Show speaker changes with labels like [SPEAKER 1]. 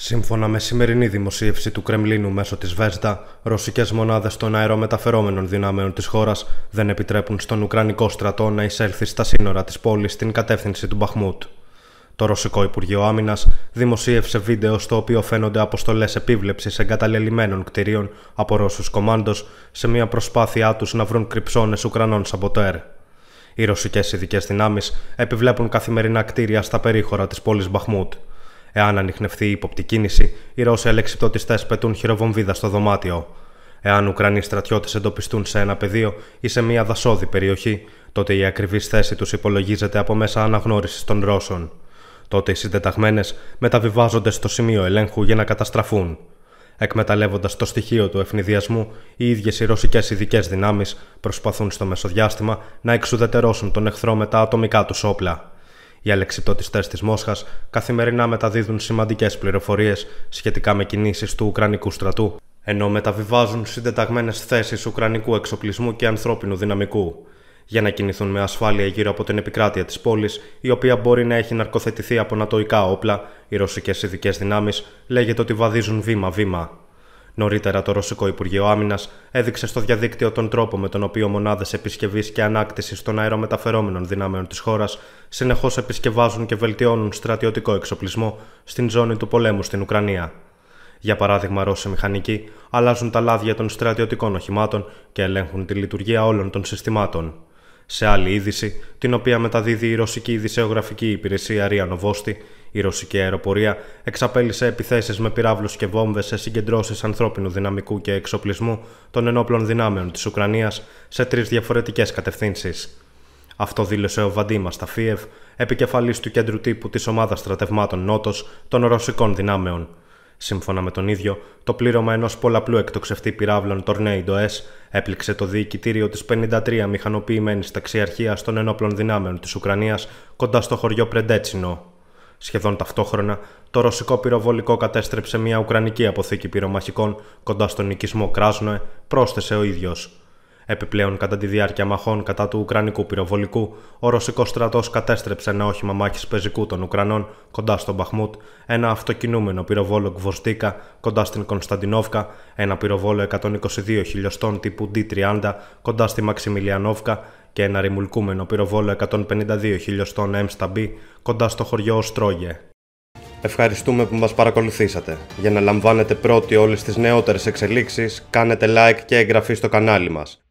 [SPEAKER 1] Σύμφωνα με σημερινή δημοσίευση του Κρεμλίνου μέσω της Βέσδα, ρωσικές μονάδες των αερομεταφερόμενων δυνάμεων της χώρας δεν επιτρέπουν στον Ουκρανικό στρατό να εισέλθει στα σύνορα της πόλης στην κατεύθυνση του Μπαχμούτ. Το Ρωσικό Υπουργείο Άμυνας δημοσίευσε βίντεο στο οποίο φαίνονται αποστολές επίβλεψης εγκαταλελειμμένων κτηρίων από Ρώσους κομμάντος σε μια προσπάθειά τους να βρουν κρυψώνες Ουκρανών σαμποτέρ. Οι ρωσικές ειδικές δυνάμεις επιβλέπουν καθημερινά κτίρια στα περίχωρα της πόλης Μπαχμούτ. Εάν ανοιχνευτεί η κίνηση, οι Ρώσοι αλεξιπτωτιστέ πετούν χειροβομβίδα στο δωμάτιο. Εάν Ουκρανοί στρατιώτες εντοπιστούν σε ένα πεδίο ή σε μια δασόδη περιοχή, τότε η ακριβής θέση τους υπολογίζεται από μέσα αναγνώρισης των Ρώσων. Τότε οι συντεταγμένες μεταβιβάζονται στο σημείο ελέγχου για να καταστραφούν. Εκμεταλλεύοντας το στοιχείο του ευνηδιασμού, οι ίδιες οι ρωσικές ειδικές δυνάμεις προσπαθούν στο μεσοδιάστημα να εξουδετερώσουν τον εχθρό με τα ατομικά τους όπλα. Οι αλεξιπτωτιστέ της Μόσχας καθημερινά μεταδίδουν σημαντικές πληροφορίες σχετικά με κινήσεις του Ουκρανικού στρατού, ενώ μεταβιβάζουν συντεταγμένες θέσεις Ουκρανικού εξοπλισμού και ανθρώπινου δυναμικού για να κινηθούν με ασφάλεια γύρω από την επικράτεια της πόλης, η οποία μπορεί να έχει ναρκοθετηθεί από νατοϊκά όπλα, οι ρωσικές ειδικές δυνάμεις λέγεται ότι βαδίζουν βήμα-βήμα. Νωρίτερα, το Ρωσικό Υπουργείο Άμυνας έδειξε στο διαδίκτυο τον τρόπο με τον οποίο μονάδες επισκευής και ανάκτησης των αερομεταφερόμενων δυνάμεων της χώρας συνεχώς επισκευάζουν και βελτιώνουν στρατιωτικό εξοπλισμό στην ζώνη του πολέμου στην Ουκρανία. Για παράδειγμα, Ρώσοι μηχανικοί αλλάζουν τα λάδια των στρατιωτικών οχημάτων και ελέγχουν τη λειτουργία όλων των συστημάτων. Σε άλλη είδηση, την οποία μεταδίδει η ρωσική ειδησεογραφική υπηρεσία Ρία Νοβόστη, η ρωσική αεροπορία εξαπέλυσε επιθέσεις με πυράβλους και βόμβες σε συγκεντρώσεις ανθρώπινου δυναμικού και εξοπλισμού των ενόπλων δυνάμεων της Ουκρανίας σε τρεις διαφορετικές κατευθύνσεις. Αυτό δήλωσε ο Βαντί Μασταφίευ, επικεφαλής του κέντρου τύπου της ομάδας στρατευμάτων Νότος των ρωσικών δυνάμεων. Σύμφωνα με τον ίδιο, το πλήρωμα ενός πολλαπλού εκτοξευτή πυράβλων Tornado S έπληξε το διοικητήριο της 53 μηχανοποιημένης ταξιαρχίας των ενόπλων δυνάμεων της Ουκρανίας κοντά στο χωριό Πρεντέτσινο. Σχεδόν ταυτόχρονα, το ρωσικό πυροβολικό κατέστρεψε μια ουκρανική αποθήκη πυρομαχικών κοντά στον οικισμό Κράσνοε, πρόσθεσε ο ίδιος. Επιπλέον, κατά τη διάρκεια μαχών κατά του Ουκρανικού πυροβολικού, ο Ρωσικός στρατός κατέστρεψε ένα όχημα μάχης πεζικού των Ουκρανών κοντά στον Μπαχμούτ, ένα αυτοκινούμενο πυροβόλο Γκβοστίκα κοντά στην Κωνσταντινόβκα, ένα πυροβόλο 122 χιλιοστών τύπου D30 κοντά στη Μαξιμιλιανόβκα και ένα ρημουλκούμενο πυροβόλο 152 χιλιοστών M στα B κοντά στο χωριό Οστρόγε. Ευχαριστούμε που μας παρακολουθήσατε. Για να λαμβάνετε πρώτοι όλες τις νεότερες εξελίξεις, κάνετε like και εγγραφή στο κανάλι μας.